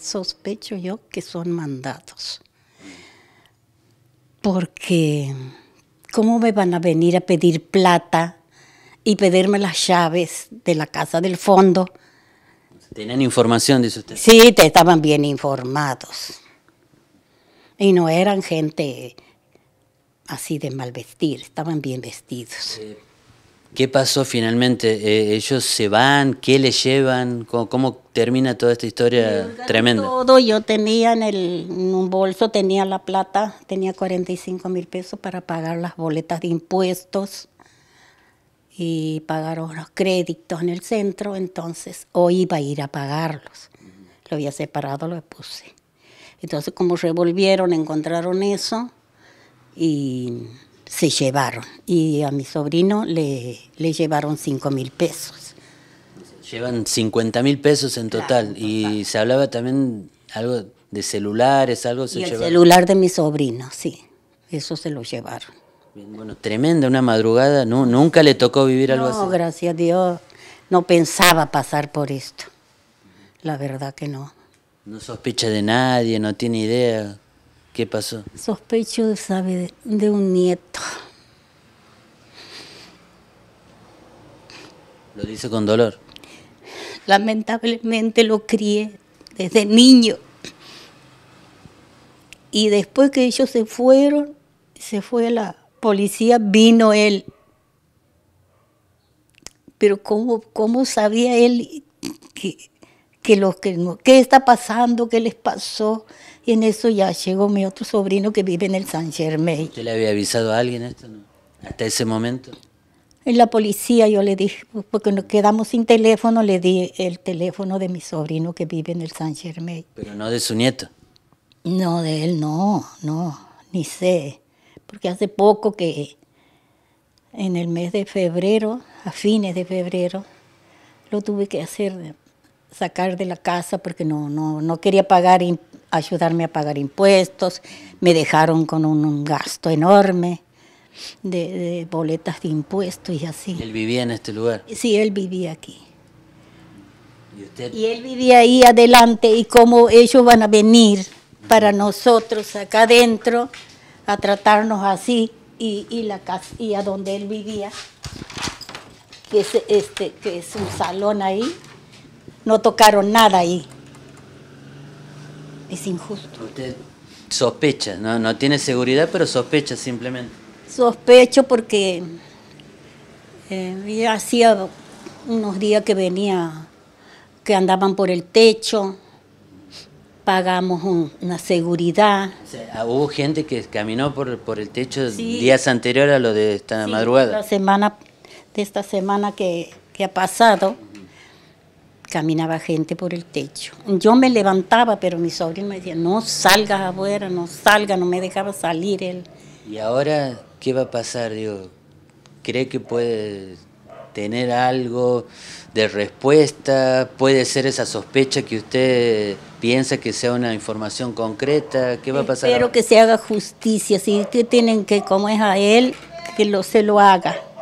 sospecho yo que son mandados. Porque, ¿cómo me van a venir a pedir plata y pedirme las llaves de la casa del fondo? ¿Tenían información, dice usted? Sí, te estaban bien informados. Y no eran gente así de mal vestir, estaban bien vestidos. ¿Qué pasó finalmente? Eh, ¿Ellos se van? ¿Qué le llevan? ¿Cómo, termina toda esta historia eh, tremenda? Todo, yo tenía en, un bolso, tenía la plata, tenía 45 mil pesos para pagar las boletas de impuestos y pagaron los créditos en el centro, entonces hoy iba a ir a pagarlos. Lo había separado, lo puse. Entonces como revolvieron, encontraron eso y se llevaron. Y a mi sobrino le, le llevaron 5 mil pesos. Llevan 50 mil pesos en total. Y se hablaba también algo de celulares, algo se El celular de mi sobrino, sí. Eso se lo llevaron. bueno, tremenda una madrugada. No, nunca le tocó vivir algo así. No, gracias a Dios. No pensaba pasar por esto. La verdad que no. No sospecha de nadie, no tiene idea. ¿Qué pasó? Sospecho, sabe, de un nieto. ¿Lo dice con dolor? Lamentablemente lo crié desde niño. Y después que ellos se fueron, se fue la policía, vino él. Pero ¿cómo, cómo sabía él que los qué está pasando, qué les pasó. Y en eso ya llegó mi otro sobrino que vive en el San Germain. ¿Usted le había avisado a alguien esto, no? Hasta ese momento. En la policía yo le dije, porque nos quedamos sin teléfono, le di el teléfono de mi sobrino que vive en el San Germain. Pero no de su nieto. No, de él no, no, ni sé. Porque hace poco que en el mes de febrero, a fines de febrero, lo tuve que hacer sacar de la casa porque no, no, quería pagar, ayudarme a pagar impuestos, me dejaron con un, gasto enorme de, boletas de impuestos y así. ¿Él vivía en este lugar? Sí, él vivía aquí. ¿Y, usted? y él vivía ahí adelante y cómo ellos van a venir para nosotros acá adentro a tratarnos así y, la a donde él vivía que es este que es un salón ahí no tocaron nada ahí. Es injusto. Usted sospecha, no, tiene seguridad, pero sospecha simplemente. Sospecho porque eh, hacía unos días que venía, que andaban por el techo, pagamos una seguridad. Ah, hubo gente que caminó por, por el techo días anteriores a lo de esta madrugada. semana, de esta semana que, que ha pasado, caminaba gente por el techo. Yo me levantaba, pero mi sobrino me decía, no salgas afuera, no salgas, no me dejaba salir él. ¿Y ahora qué va a pasar? Digo, ¿Cree que puede tener algo de respuesta? ¿Puede ser esa sospecha que usted piensa que sea una información concreta? ¿Qué va a pasar? Espero que se haga justicia, si tienen que, como es a él, que lo, se lo haga.